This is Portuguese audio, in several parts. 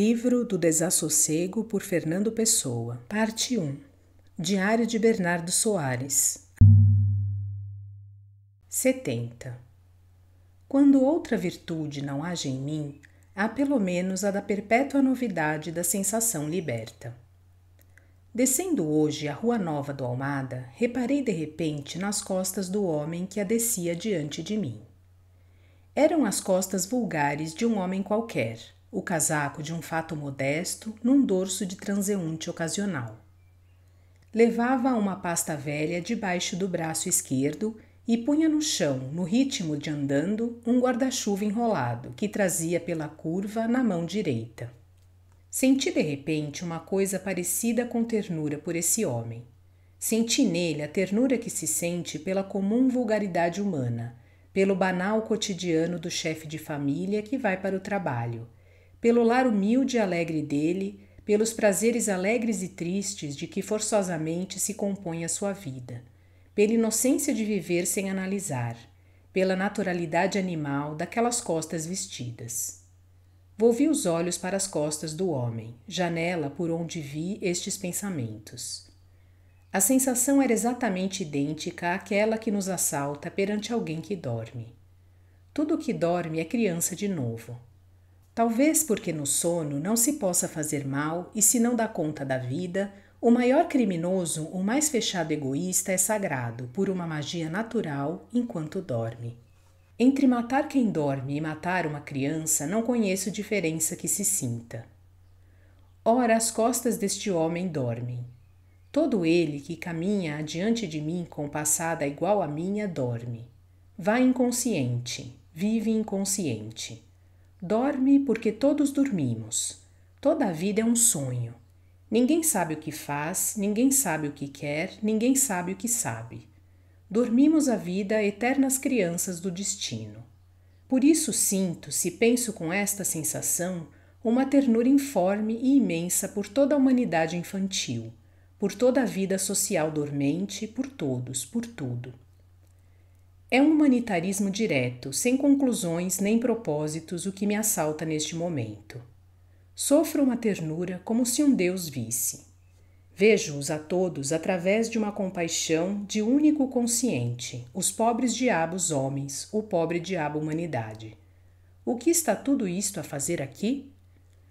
Livro do Desassossego por Fernando Pessoa, Parte 1 Diário de Bernardo Soares 70 Quando outra virtude não age em mim, há pelo menos a da perpétua novidade da sensação liberta. Descendo hoje a Rua Nova do Almada, reparei de repente nas costas do homem que a descia diante de mim. Eram as costas vulgares de um homem qualquer o casaco de um fato modesto num dorso de transeunte ocasional. Levava uma pasta velha debaixo do braço esquerdo e punha no chão, no ritmo de andando, um guarda-chuva enrolado que trazia pela curva na mão direita. Senti de repente uma coisa parecida com ternura por esse homem. Senti nele a ternura que se sente pela comum vulgaridade humana, pelo banal cotidiano do chefe de família que vai para o trabalho pelo lar humilde e alegre dele, pelos prazeres alegres e tristes de que forçosamente se compõe a sua vida, pela inocência de viver sem analisar, pela naturalidade animal daquelas costas vestidas. Volvi os olhos para as costas do homem, janela por onde vi estes pensamentos. A sensação era exatamente idêntica àquela que nos assalta perante alguém que dorme. Tudo que dorme é criança de novo Talvez porque no sono não se possa fazer mal e se não dá conta da vida, o maior criminoso, o mais fechado egoísta, é sagrado por uma magia natural enquanto dorme. Entre matar quem dorme e matar uma criança, não conheço diferença que se sinta. Ora, as costas deste homem dormem. Todo ele que caminha adiante de mim com passada igual à minha dorme. Vai inconsciente, vive inconsciente. Dorme porque todos dormimos. Toda a vida é um sonho. Ninguém sabe o que faz, ninguém sabe o que quer, ninguém sabe o que sabe. Dormimos a vida eternas crianças do destino. Por isso sinto, se penso com esta sensação, uma ternura informe e imensa por toda a humanidade infantil, por toda a vida social dormente, por todos, por tudo. É um humanitarismo direto, sem conclusões nem propósitos, o que me assalta neste momento. Sofro uma ternura como se um Deus visse. Vejo-os a todos através de uma compaixão de único consciente, os pobres diabos homens, o pobre diabo humanidade. O que está tudo isto a fazer aqui?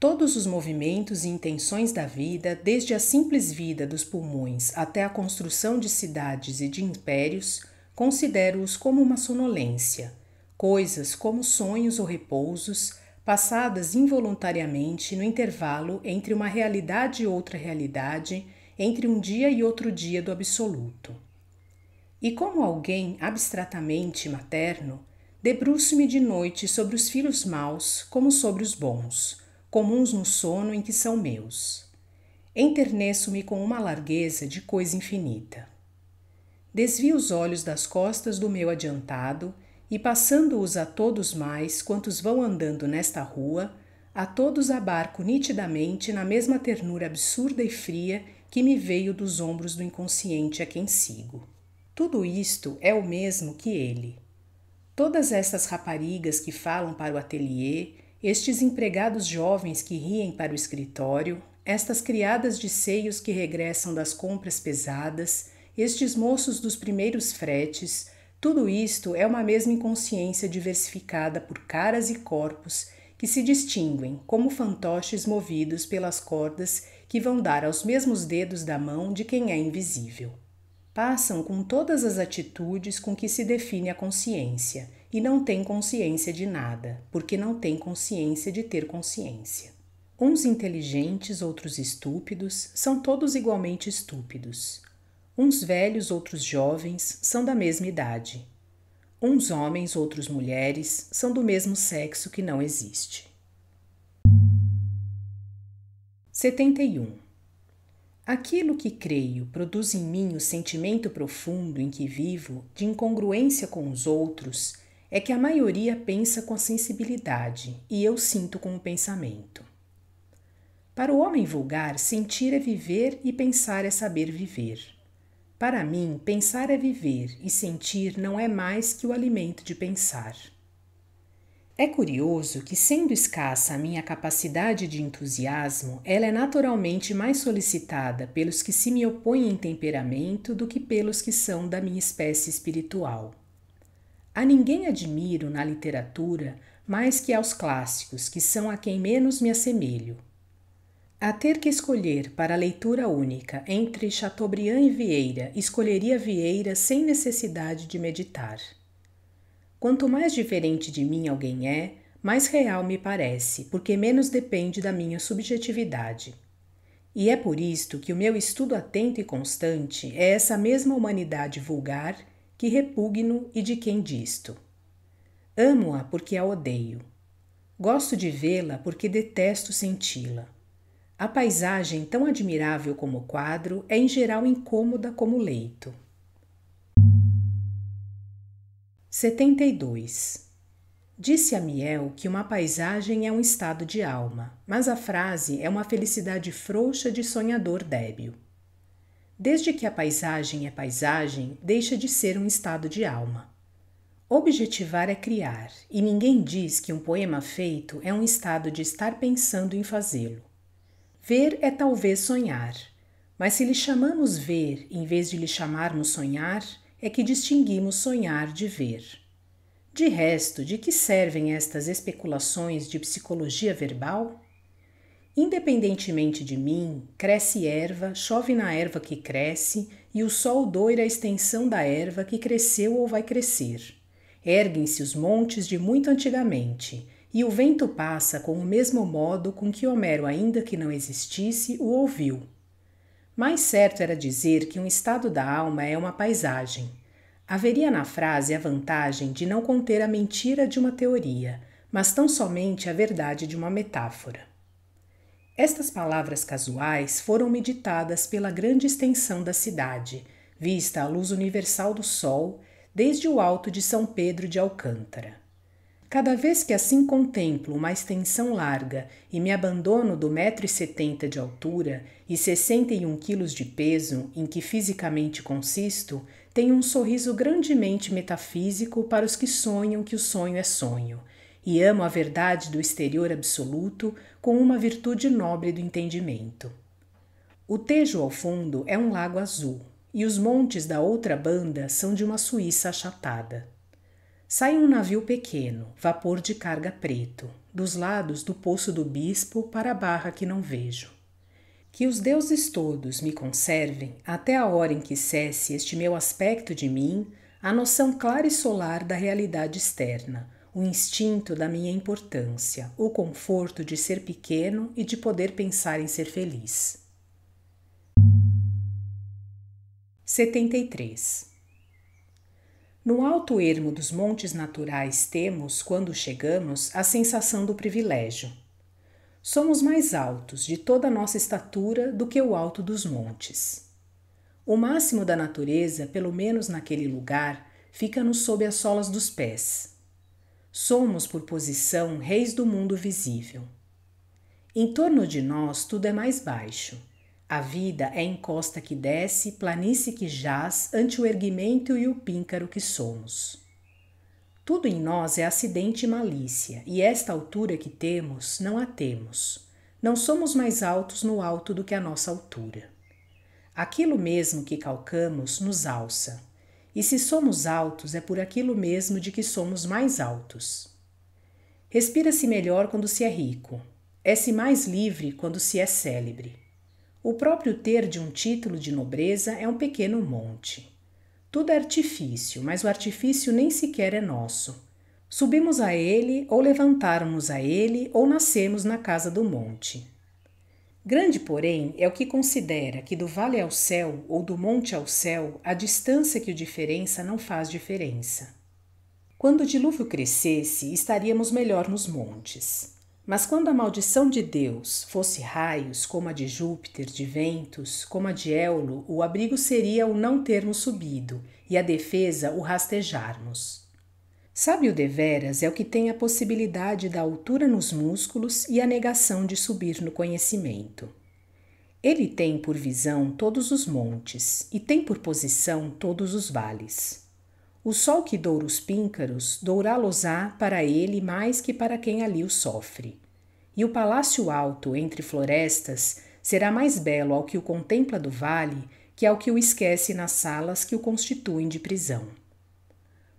Todos os movimentos e intenções da vida, desde a simples vida dos pulmões até a construção de cidades e de impérios, Considero-os como uma sonolência, coisas como sonhos ou repousos, passadas involuntariamente no intervalo entre uma realidade e outra realidade, entre um dia e outro dia do absoluto. E como alguém abstratamente materno, debruço-me de noite sobre os filhos maus como sobre os bons, comuns no sono em que são meus. Enterneço-me com uma largueza de coisa infinita. Desvi os olhos das costas do meu adiantado e, passando-os a todos mais quantos vão andando nesta rua, a todos abarco nitidamente na mesma ternura absurda e fria que me veio dos ombros do inconsciente a quem sigo. Tudo isto é o mesmo que ele. Todas estas raparigas que falam para o ateliê, estes empregados jovens que riem para o escritório, estas criadas de seios que regressam das compras pesadas, estes moços dos primeiros fretes, tudo isto é uma mesma inconsciência diversificada por caras e corpos que se distinguem como fantoches movidos pelas cordas que vão dar aos mesmos dedos da mão de quem é invisível. Passam com todas as atitudes com que se define a consciência e não têm consciência de nada, porque não têm consciência de ter consciência. Uns inteligentes, outros estúpidos, são todos igualmente estúpidos. Uns velhos, outros jovens, são da mesma idade. Uns homens, outros mulheres, são do mesmo sexo que não existe. 71. Aquilo que creio produz em mim o sentimento profundo em que vivo de incongruência com os outros é que a maioria pensa com a sensibilidade e eu sinto com o pensamento. Para o homem vulgar, sentir é viver e pensar é saber viver. Para mim, pensar é viver e sentir não é mais que o alimento de pensar. É curioso que, sendo escassa a minha capacidade de entusiasmo, ela é naturalmente mais solicitada pelos que se me opõem em temperamento do que pelos que são da minha espécie espiritual. A ninguém admiro na literatura mais que aos clássicos, que são a quem menos me assemelho. A ter que escolher para a leitura única entre Chateaubriand e Vieira, escolheria Vieira sem necessidade de meditar. Quanto mais diferente de mim alguém é, mais real me parece, porque menos depende da minha subjetividade. E é por isto que o meu estudo atento e constante é essa mesma humanidade vulgar que repugno e de quem disto. Amo-a porque a odeio. Gosto de vê-la porque detesto senti-la. A paisagem, tão admirável como o quadro, é em geral incômoda como o leito. 72. Disse a Miel que uma paisagem é um estado de alma, mas a frase é uma felicidade frouxa de sonhador débil. Desde que a paisagem é paisagem, deixa de ser um estado de alma. Objetivar é criar, e ninguém diz que um poema feito é um estado de estar pensando em fazê-lo. Ver é talvez sonhar, mas se lhe chamamos ver em vez de lhe chamarmos sonhar, é que distinguimos sonhar de ver. De resto, de que servem estas especulações de psicologia verbal? Independentemente de mim, cresce erva, chove na erva que cresce, e o sol doira a extensão da erva que cresceu ou vai crescer. Erguem-se os montes de muito antigamente, e o vento passa com o mesmo modo com que Homero, ainda que não existisse, o ouviu. Mais certo era dizer que um estado da alma é uma paisagem. Haveria na frase a vantagem de não conter a mentira de uma teoria, mas tão somente a verdade de uma metáfora. Estas palavras casuais foram meditadas pela grande extensão da cidade, vista à luz universal do sol, desde o alto de São Pedro de Alcântara. Cada vez que assim contemplo uma extensão larga e me abandono do metro e setenta de altura e 61 quilos de peso em que fisicamente consisto, tenho um sorriso grandemente metafísico para os que sonham que o sonho é sonho, e amo a verdade do exterior absoluto com uma virtude nobre do entendimento. O Tejo ao fundo é um lago azul, e os montes da outra banda são de uma Suíça achatada. Sai um navio pequeno, vapor de carga preto, dos lados do Poço do Bispo para a barra que não vejo. Que os deuses todos me conservem até a hora em que cesse este meu aspecto de mim, a noção clara e solar da realidade externa, o instinto da minha importância, o conforto de ser pequeno e de poder pensar em ser feliz. 73 no alto ermo dos montes naturais temos, quando chegamos, a sensação do privilégio. Somos mais altos de toda a nossa estatura do que o alto dos montes. O máximo da natureza, pelo menos naquele lugar, fica-nos sob as solas dos pés. Somos, por posição, reis do mundo visível. Em torno de nós tudo é mais baixo. A vida é encosta que desce, planície que jaz, ante o erguimento e o píncaro que somos. Tudo em nós é acidente e malícia, e esta altura que temos, não a temos. Não somos mais altos no alto do que a nossa altura. Aquilo mesmo que calcamos nos alça, e se somos altos é por aquilo mesmo de que somos mais altos. Respira-se melhor quando se é rico, é-se mais livre quando se é célebre. O próprio ter de um título de nobreza é um pequeno monte. Tudo é artifício, mas o artifício nem sequer é nosso. Subimos a ele, ou levantarmos a ele, ou nascemos na casa do monte. Grande, porém, é o que considera que do vale ao céu ou do monte ao céu a distância que o diferença não faz diferença. Quando o dilúvio crescesse, estaríamos melhor nos montes. Mas quando a maldição de Deus fosse raios, como a de Júpiter, de ventos, como a de Éolo, o abrigo seria o não termos subido e a defesa o rastejarmos. Sábio deveras é o que tem a possibilidade da altura nos músculos e a negação de subir no conhecimento. Ele tem por visão todos os montes e tem por posição todos os vales. O sol que doura os píncaros, dourá-los-á para ele mais que para quem ali o sofre. E o palácio alto, entre florestas, será mais belo ao que o contempla do vale que ao que o esquece nas salas que o constituem de prisão.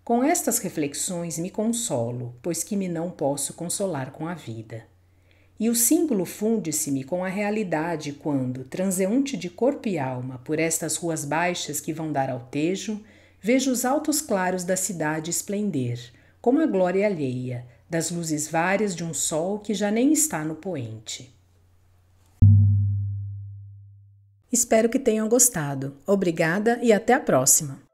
Com estas reflexões me consolo, pois que me não posso consolar com a vida. E o símbolo funde-se-me com a realidade quando, transeunte de corpo e alma por estas ruas baixas que vão dar ao Tejo, Vejo os altos claros da cidade esplender, como a glória alheia, das luzes várias de um sol que já nem está no poente. Espero que tenham gostado. Obrigada e até a próxima!